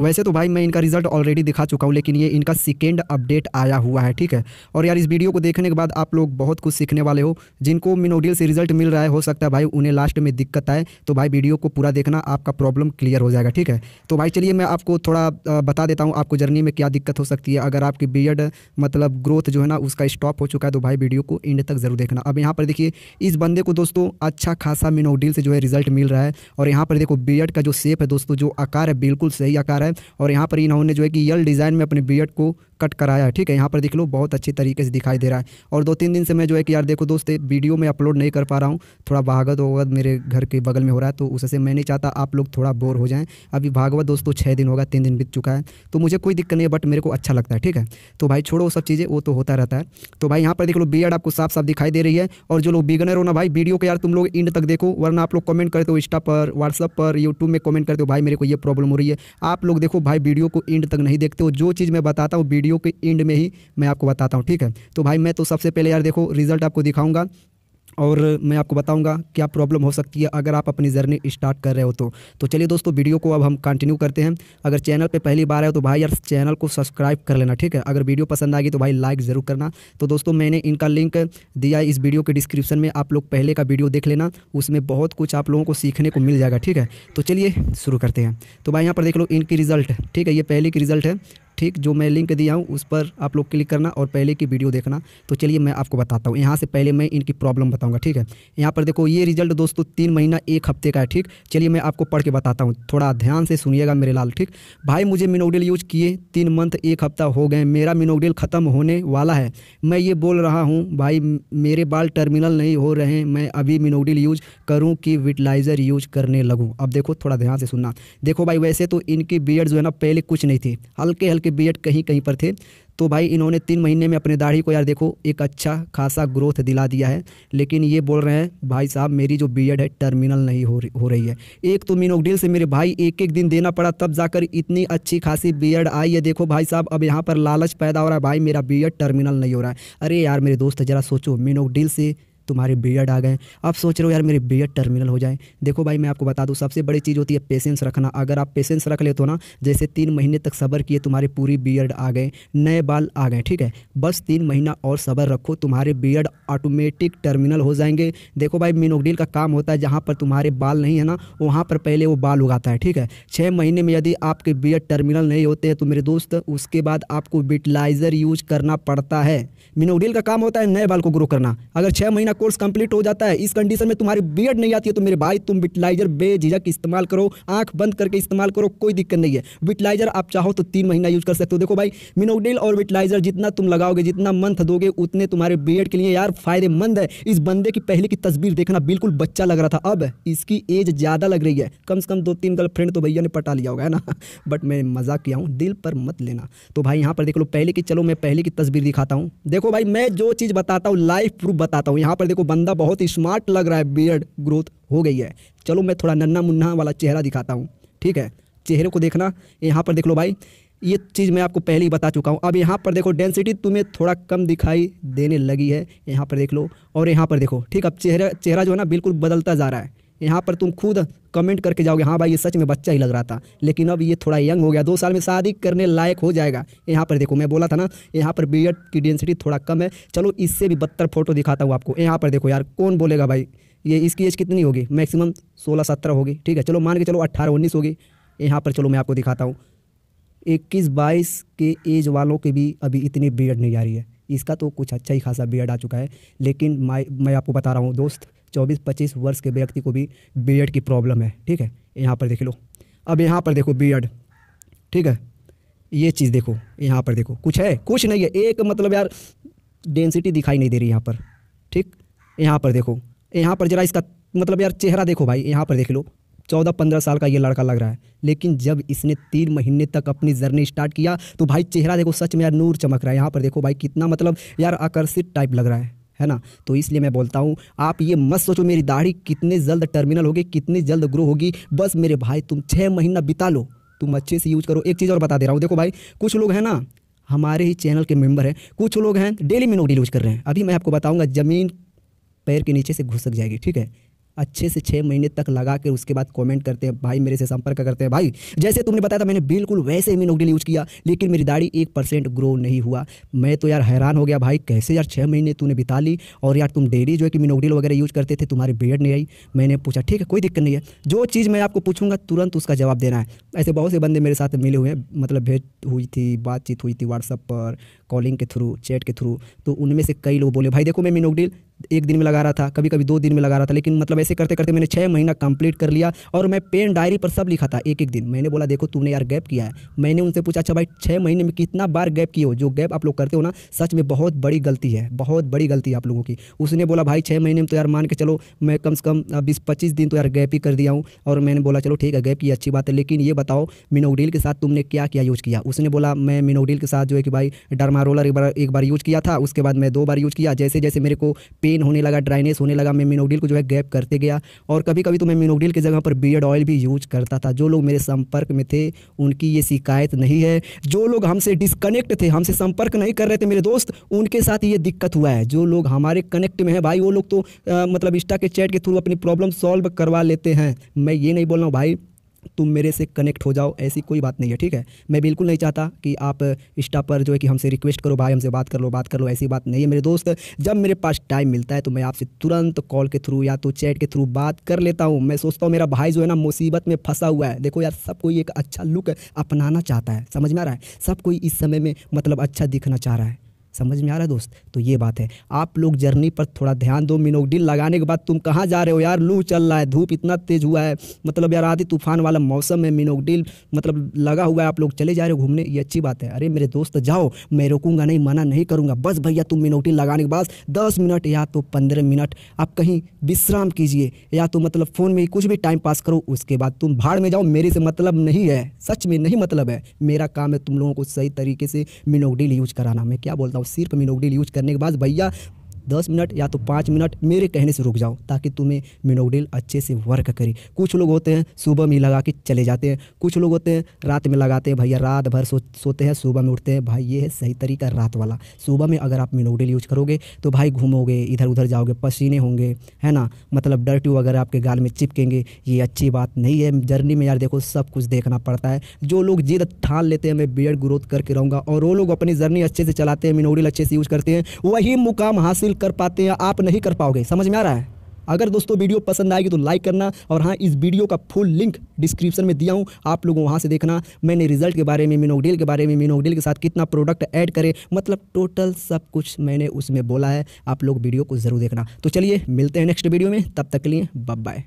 वैसे तो भाई मैं इनका रिजल्ट ऑलरेडी दिखा चुका हूँ लेकिन ये इनका सेकेंड अपडेट आया हुआ है ठीक है और यार इस वीडियो को देखने के बाद आप लोग बहुत कुछ सीखने वाले हो जिनको मिनोडियल से रिजल्ट मिल रहा है हो सकता है भाई उन्हें लास्ट में दिक्कत आए तो भाई वीडियो को पूरा देखना आपका प्रॉब्लम क्लियर हो जाएगा ठीक है तो भाई चलिए मैं आपको थोड़ा बता देता हूँ आपको जर्नी में क्या दिक्कत हो सकती है अगर आपकी बी मतलब ग्रोथ जो है ना उसका स्टॉप हो चुका है तो भाई वीडियो को एंड तक ज़रूर देखना अब यहाँ पर देखिए इस बंदे को दोस्तों अच्छा खासा मिनोडील से जो है रिजल्ट मिल रहा है और यहाँ पर देखो बी का जो सेप है दोस्तों जो आकार है बिल्कुल सही आकार है और यहाँ पर इन्होंने जो है कि यल डिज़ाइन में अपने बी को कट कराया है ठीक है यहाँ पर देख लो बहुत अच्छे तरीके से दिखाई दे रहा है और दो तीन दिन से मैं जो है कि यार देखो दोस्त वीडियो में अपलोड नहीं कर पा रहा हूँ थोड़ा भागवत वगवत मेरे घर के बगल में हो रहा है तो उससे मैं नहीं चाहता आप लोग थोड़ा बोर हो जाएँ अभी भागवत दोस्तों छः दिन होगा तीन दिन बीत चुका है तो मुझे कोई दिक्कत नहीं है बट मेरे को अच्छा लगता है ठीक है तो भाई छोड़ो सब चीज़ें वो तो होता रहता है तो भाई यहाँ पर देख लो बी आपको साफ साफ दिखाई दे रही है और जो लोग बिगनर हो ना भाई वीडियो को यार तुम लोग इंड तक देखो वरना आप लोग कमेंट करते हो इंस्टा पर व्हाट्सअप पर यूट्यूब में कमेंट करते हो भाई मेरे को ये प्रॉब्लम हो रही है आप लोग लोग देखो भाई वीडियो को एंड तक नहीं देखते हो जो चीज़ मैं बताता हूँ वीडियो के एंड में ही मैं आपको बताता हूँ ठीक है तो भाई मैं तो सबसे पहले यार देखो रिजल्ट आपको दिखाऊंगा और मैं आपको बताऊंगा क्या प्रॉब्लम हो सकती है अगर आप अपनी जर्नी स्टार्ट कर रहे हो तो तो चलिए दोस्तों वीडियो को अब हम कंटिन्यू करते हैं अगर चैनल पे पहली बार आए तो भाई यार चैनल को सब्सक्राइब कर लेना ठीक है अगर वीडियो पसंद आएगी तो भाई लाइक ज़रूर करना तो दोस्तों मैंने इनका लिंक दिया इस वीडियो के डिस्क्रिप्शन में आप लोग पहले का वीडियो देख लेना उसमें बहुत कुछ आप लोगों को सीखने को मिल जाएगा ठीक है तो चलिए शुरू करते हैं तो भाई यहाँ पर देख लो इनकी रिज़ल्ट ठीक है ये पहले की रिज़ल्ट है ठीक जो मैं लिंक दिया हूँ उस पर आप लोग क्लिक करना और पहले की वीडियो देखना तो चलिए मैं आपको बताता हूँ यहाँ से पहले मैं इनकी प्रॉब्लम बताऊँगा ठीक है यहाँ पर देखो ये रिजल्ट दोस्तों तीन महीना एक हफ्ते का है ठीक चलिए मैं आपको पढ़ के बताता हूँ थोड़ा ध्यान से सुनिएगा मेरे लाल ठीक भाई मुझे मिनोडिल यूज किए तीन मंथ एक हफ्ता हो गए मेरा मिनोडिल ख़त्म होने वाला है मैं ये बोल रहा हूँ भाई मेरे बाल टर्मिनल नहीं हो रहे हैं मैं अभी मिनोडिल यूज करूँ कि विटलाइज़र यूज करने लगूँ अब देखो थोड़ा ध्यान से सुनना देखो भाई वैसे तो इनकी बियड जो है ना पहले कुछ नहीं थी हल्के हल्के बी कहीं कहीं पर थे तो भाई इन्होंने तीन महीने में अपने दाढ़ी को यार देखो एक अच्छा खासा ग्रोथ दिला दिया है लेकिन ये बोल रहे हैं भाई साहब मेरी जो बी है टर्मिनल नहीं हो हो रही है एक तो मिनोगडील से मेरे भाई एक एक दिन देना पड़ा तब जाकर इतनी अच्छी खासी बी आई है देखो भाई साहब अब यहाँ पर लालच पैदा हो रहा है भाई मेरा बी टर्मिनल नहीं हो रहा है अरे यार मेरे दोस्त ज़रा सोचो मिनोगडील से तुम्हारे बी आ गए आप सोच रहे हो यार मेरे बी टर्मिनल हो जाए देखो भाई मैं आपको बता दूँ सबसे बड़ी चीज़ होती है पेशेंस रखना अगर आप पेशेंस रख लेते हो ना जैसे तीन महीने तक सबर किए तुम्हारे पूरी बी आ गए नए बाल आ गए ठीक है बस तीन महीना और सबर रखो तुम्हारे एड ऑटोमेटिक टर्मिनल हो जाएंगे देखो भाई मीनोगडील का काम होता है जहाँ पर तुम्हारे बाल नहीं है ना वहाँ पर पहले वो बाल उगाता है ठीक है छः महीने में यदि आपके बी टर्मिनल नहीं होते हैं तो मेरे दोस्त उसके बाद आपको बिटलाइज़र यूज करना पड़ता है मीनोगडील का काम होता है नए बाल को ग्रो करना अगर छः महीना कोर्स कंप्लीट हो जाता है इस कंडीशन में तुम्हारी बी नहीं आती है तो मेरे भाई तुम विटिलाइजर बेझिझक इस्तेमाल करो आंख बंद करके इस्तेमाल करो कोई दिक्कत नहीं है विटिलाइजर आप चाहो तो तीन महीना यूज कर सकते हो देखो भाई मिनोडिल और विटिलाइजर जितना तुम लगाओगे जितना मंथ दोगे उतने तुम्हारे बी के लिए यार फायदेमंद है इस बंदे की पहले की तस्वीर देखना बिल्कुल बच्चा लग रहा था अब इसकी एज ज़्यादा लग रही है कम से कम दो तीन गर्लफ्रेंड तो भैया ने पटा लिया होगा है ना बट मैं मजाक किया हूँ दिल पर मत लेना तो भाई यहाँ पर देख लो पहले की चलो मैं पहले की तस्वीर दिखाता हूँ देखो भाई मैं जो चीज़ बताता हूँ लाइफ प्रूफ बताता हूँ यहाँ पर पर देखो बंदा बहुत स्मार्ट लग रहा है बियर्ड ग्रोथ हो गई है चलो मैं थोड़ा नन्ना मुन्ना वाला चेहरा दिखाता हूँ ठीक है चेहरे को देखना यहाँ पर देख लो भाई ये चीज़ मैं आपको पहले ही बता चुका हूँ अब यहाँ पर देखो डेंसिटी तुम्हें थोड़ा कम दिखाई देने लगी है यहाँ पर देख लो और यहाँ पर देखो ठीक अब चेहरा चेहरा जो है ना बिल्कुल बदलता जा रहा है यहाँ पर तुम खुद कमेंट करके जाओगे हाँ भाई ये सच में बच्चा ही लग रहा था लेकिन अब ये थोड़ा यंग हो गया दो साल में शादी करने लायक हो जाएगा यहाँ पर देखो मैं बोला था ना यहाँ पर बी की डेंसिटी थोड़ा कम है चलो इससे भी बदतर फोटो दिखाता हूँ आपको यहाँ पर देखो यार कौन बोलेगा भाई ये इसकी एज कितनी होगी मैक्सिमम सोलह सत्रह होगी ठीक है चलो मान के चलो अट्ठारह उन्नीस होगी यहाँ पर चलो मैं आपको दिखाता हूँ इक्कीस बाईस के एज वालों के भी अभी इतनी बी नहीं आ रही है इसका तो कुछ अच्छा ही खासा बी आ चुका है लेकिन मैं मैं आपको बता रहा हूँ दोस्त चौबीस पच्चीस वर्ष के व्यक्ति को भी बी की प्रॉब्लम है ठीक है यहाँ पर देख लो अब यहाँ पर देखो बी ठीक है ये चीज़ देखो यहाँ पर देखो कुछ है कुछ नहीं है एक मतलब यार डेंसिटी दिखाई नहीं दे रही यहाँ पर ठीक यहाँ पर देखो यहाँ पर जरा इसका मतलब यार चेहरा देखो भाई यहाँ पर देख लो चौदह पंद्रह साल का ये लड़का लग रहा है लेकिन जब इसने तीन महीने तक अपनी जर्नी स्टार्ट किया तो भाई चेहरा देखो सच में यार नूर चमक रहा है यहाँ पर देखो भाई कितना मतलब यार आकर्षित टाइप लग रहा है है ना तो इसलिए मैं बोलता हूँ आप ये मत सोचो मेरी दाढ़ी कितने जल्द टर्मिनल होगी कितनी जल्द ग्रो होगी बस मेरे भाई तुम छः महीना बिता लो तुम अच्छे से यूज करो एक चीज़ और बता दे रहा हूँ देखो भाई कुछ लोग हैं ना हमारे ही चैनल के मेंबर हैं कुछ लोग हैं डेली मिनोडी यूज कर रहे हैं अभी मैं आपको बताऊँगा ज़मीन पैर के नीचे से घुसक जाएगी ठीक है अच्छे से छः महीने तक लगा के उसके बाद कमेंट करते हैं भाई मेरे से संपर्क करते हैं भाई जैसे तुमने बताया था मैंने बिल्कुल वैसे ही मिनोगडिल यूज़ किया लेकिन मेरी दाढ़ी एक परसेंट ग्रो नहीं हुआ मैं तो यार हैरान हो गया भाई कैसे यार छः महीने तूने बिता ली और यार तुम डेली जो है कि मिनोगडिल वगैरह यूज़ करते थे तुम्हारी बेड नहीं आई मैंने पूछा ठीक है कोई दिक्कत नहीं है जो चीज़ मैं आपको पूछूंगा तुरंत उसका जवाब देना है ऐसे बहुत से बंदे मेरे साथ मिले हुए हैं मतलब भेंट हुई थी बातचीत हुई थी व्हाट्सअप पर कॉलिंग के थ्रू चैट के थ्रू तो उनमें से कई लोग बोले भाई देखो मैं डील एक दिन में लगा रहा था कभी कभी दो दिन में लगा रहा था लेकिन मतलब ऐसे करते करते मैंने छः महीना कंप्लीट कर लिया और मैं पेन डायरी पर सब लिखा था एक एक दिन मैंने बोला देखो तुमने यार गैप किया है मैंने उनसे पूछा अच्छा भाई छः महीने में कितना बार गैप किए हो जो गैप आप लोग करते हो ना सच में बहुत बड़ी गलती है बहुत बड़ी गलती है आप लोगों की उसने बोला भाई छः महीने में तो यार मान के चलो मैं कम से कम बीस पच्चीस दिन तो यार गैप ही कर दिया हूँ और मैंने बोला चलो ठीक है गैप की अच्छी बात है लेकिन ये बताओ मिनोडील के साथ तुमने क्या क्या यूज़ किया उसने बोला मैं मिनोडील के साथ जो है कि भाई डरमा हाँ रोलर एक बार एक बार यूज़ किया था उसके बाद मैं दो बार यूज़ किया जैसे जैसे मेरे को पेन होने लगा ड्राइनेस होने लगा मैं मिनोडिल को जो है गैप करते गया और कभी कभी तो मैं मिनोडिल की जगह पर बियड ऑयल भी यूज करता था जो लोग मेरे संपर्क में थे उनकी ये शिकायत नहीं है जो लोग हमसे डिसकनेक्ट थे हमसे संपर्क नहीं कर रहे थे मेरे दोस्त उनके साथ ये दिक्कत हुआ है जो लोग हमारे कनेक्ट में हैं भाई वो लोग तो मतलब इंस्टा के चैट के थ्रू अपनी प्रॉब्लम सॉल्व करवा लेते हैं मैं ये नहीं बोल रहा हूँ भाई तुम मेरे से कनेक्ट हो जाओ ऐसी कोई बात नहीं है ठीक है मैं बिल्कुल नहीं चाहता कि आप इंस्टा पर जो है कि हमसे रिक्वेस्ट करो भाई हमसे बात कर लो बात कर लो ऐसी बात नहीं है मेरे दोस्त जब मेरे पास टाइम मिलता है तो मैं आपसे तुरंत कॉल के थ्रू या तो चैट के थ्रू बात कर लेता हूँ मैं सोचता हूँ मेरा भाई जो है ना मुसीबत में फंसा हुआ है देखो यार सब कोई एक अच्छा लुक अपनाना चाहता है समझ में आ रहा है सब कोई इस समय में मतलब अच्छा दिखना चाह रहा है समझ में आ रहा है दोस्त तो ये बात है आप लोग जर्नी पर थोड़ा ध्यान दो मिनोक्डिन लगाने के बाद तुम कहाँ जा रहे हो यार लू चल रहा है धूप इतना तेज हुआ है मतलब यार आधी तूफान वाला मौसम है मिनोक्डिल मतलब लगा हुआ है आप लोग चले जा रहे हो घूमने ये अच्छी बात है अरे मेरे दोस्त जाओ मैं रोकूंगा नहीं मना नहीं करूँगा बस भैया तुम मिनोक्डिल लगाने के बाद दस मिनट या तो पंद्रह मिनट आप कहीं विश्राम कीजिए या तो मतलब फ़ोन में कुछ भी टाइम पास करो उसके बाद तुम भाड़ में जाओ मेरे से मतलब नहीं है सच में नहीं मतलब है मेरा काम है तुम लोगों को सही तरीके से मिनोक्डिल यूज कराना मैं क्या बोलता हूँ और सिर्फ मिनोगडिल यूज करने के बाद भैया दस मिनट या तो पाँच मिनट मेरे कहने से रुक जाओ ताकि तुम्हें मिनोडिल अच्छे से वर्क करे कुछ लोग होते हैं सुबह में लगा के चले जाते हैं कुछ लोग होते हैं रात में लगाते हैं भैया रात भर सो सोते हैं सुबह में उठते हैं भाई ये है सही तरीका रात वाला सुबह में अगर आप मिनोडिल यूज करोगे तो भाई घूमोगे इधर उधर जाओगे पसीने होंगे है ना मतलब डर्ट वगैरह आपके गाल में चिपकेंगे ये अच्छी बात नहीं है जर्नी में यार देखो सब कुछ देखना पड़ता है जो लोग जिद ठान लेते हैं मैं बियड ग्रोथ करके रहूँगा और वो लोग अपनी जर्नी अच्छे से चलाते हैं मिनोडिल अच्छे से यूज करते हैं वही मुकाम हासिल हासिल कर पाते हैं आप नहीं कर पाओगे समझ में आ रहा है अगर दोस्तों वीडियो पसंद आएगी तो लाइक करना और हाँ इस वीडियो का फुल लिंक डिस्क्रिप्शन में दिया हूँ आप लोगों वहाँ से देखना मैंने रिजल्ट के बारे में मिनोगडेल के बारे में मिनोगडेल के साथ कितना प्रोडक्ट ऐड करे मतलब टोटल सब कुछ मैंने उसमें बोला है आप लोग वीडियो को ज़रूर देखना तो चलिए मिलते हैं नेक्स्ट वीडियो में तब तक के लिए बाय